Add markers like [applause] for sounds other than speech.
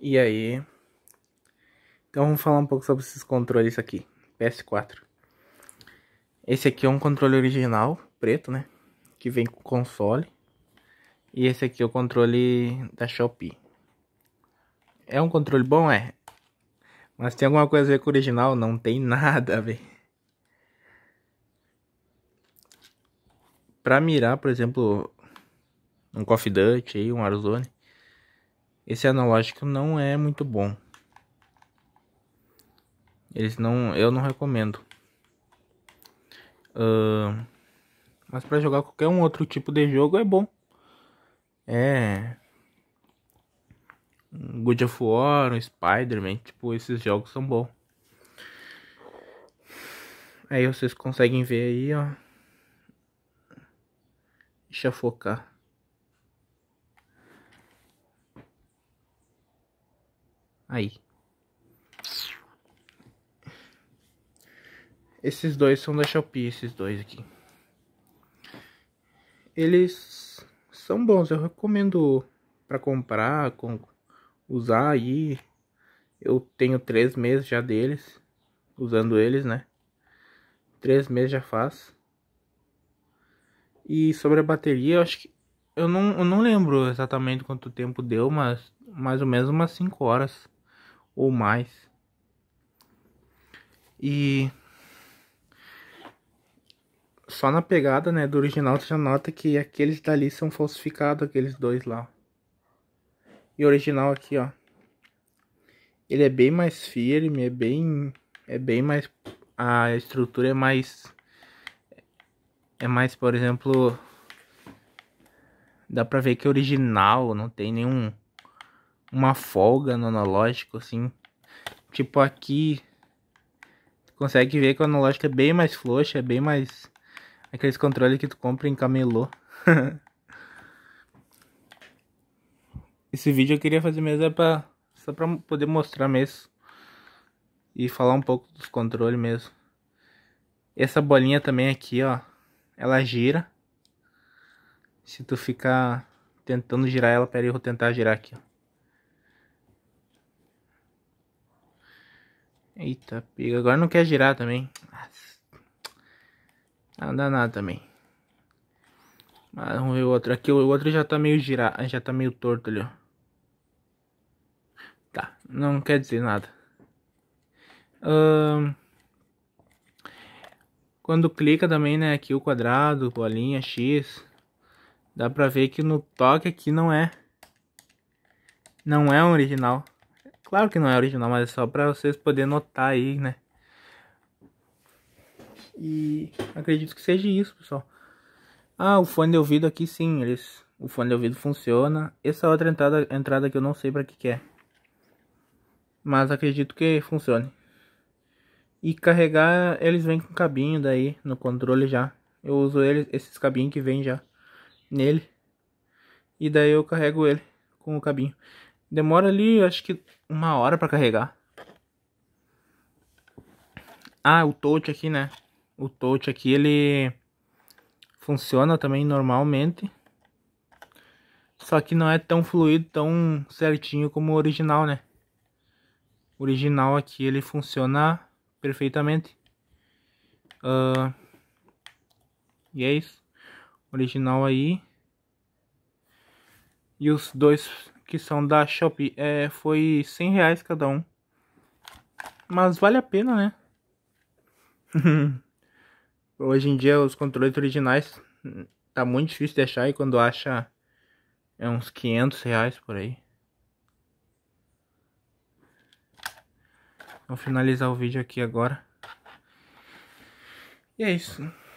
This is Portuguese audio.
E aí? Então vamos falar um pouco sobre esses controles aqui. PS4. Esse aqui é um controle original, preto, né? Que vem com console. E esse aqui é o controle da Shopee. É um controle bom, é. Mas tem alguma coisa a ver com o original? Não tem [laughs] nada a ver. Pra mirar, por exemplo, um Coffee Dutch, um Arizona esse analógico não é muito bom. Eles não, eu não recomendo. Uh, mas para jogar qualquer um outro tipo de jogo é bom. É God of War, Spider-Man, tipo, esses jogos são bons. Aí vocês conseguem ver aí, ó. Deixa eu focar. Aí. Esses dois são da Shopee, esses dois aqui. Eles são bons, eu recomendo para comprar, com, usar aí. Eu tenho três meses já deles, usando eles, né? Três meses já faz. E sobre a bateria, eu acho que. Eu não, eu não lembro exatamente quanto tempo deu, mas mais ou menos umas 5 horas ou mais. E só na pegada, né, do original você já nota que aqueles dali são falsificados, aqueles dois lá. E o original aqui, ó. Ele é bem mais firme, é bem é bem mais a estrutura é mais é mais, por exemplo, dá pra ver que é original, não tem nenhum uma folga no analógico, assim. Tipo aqui, consegue ver que o analógico é bem mais frouxo, é bem mais... Aqueles controles que tu compra em camelô. [laughs] Esse vídeo eu queria fazer mesmo é pra, só pra poder mostrar mesmo. E falar um pouco dos controles mesmo. Essa bolinha também aqui, ó. Ela gira. Se tu ficar tentando girar ela, pera aí, eu vou tentar girar aqui, ó. Eita, pega. Agora não quer girar também. Não tá dá nada também. Mas vamos ver o outro. Aqui o outro já tá meio girado. Já tá meio torto ali, ó. Tá. Não quer dizer nada. Hum, quando clica também, né? Aqui o quadrado, bolinha X. Dá pra ver que no toque aqui não é. Não é original. Claro que não é original, mas é só para vocês poderem notar aí, né? E acredito que seja isso, pessoal. Ah, o fone de ouvido aqui sim, eles, o fone de ouvido funciona. Essa outra entrada, entrada que eu não sei para que, que é. Mas acredito que funcione. E carregar, eles vêm com cabinho daí no controle já. Eu uso eles, esses cabinhos que vem já nele. E daí eu carrego ele com o cabinho. Demora ali, acho que uma hora para carregar. Ah, o touch aqui, né? O touch aqui, ele funciona também normalmente. Só que não é tão fluido, tão certinho como o original, né? O original aqui, ele funciona perfeitamente. Uh, e é isso. Original aí. E os dois que são da Shopee, é, foi 100 reais cada um. Mas vale a pena, né? [laughs] Hoje em dia os controles originais hum, tá muito difícil de achar e quando acha é uns 500 reais por aí. Vou finalizar o vídeo aqui agora. E é isso.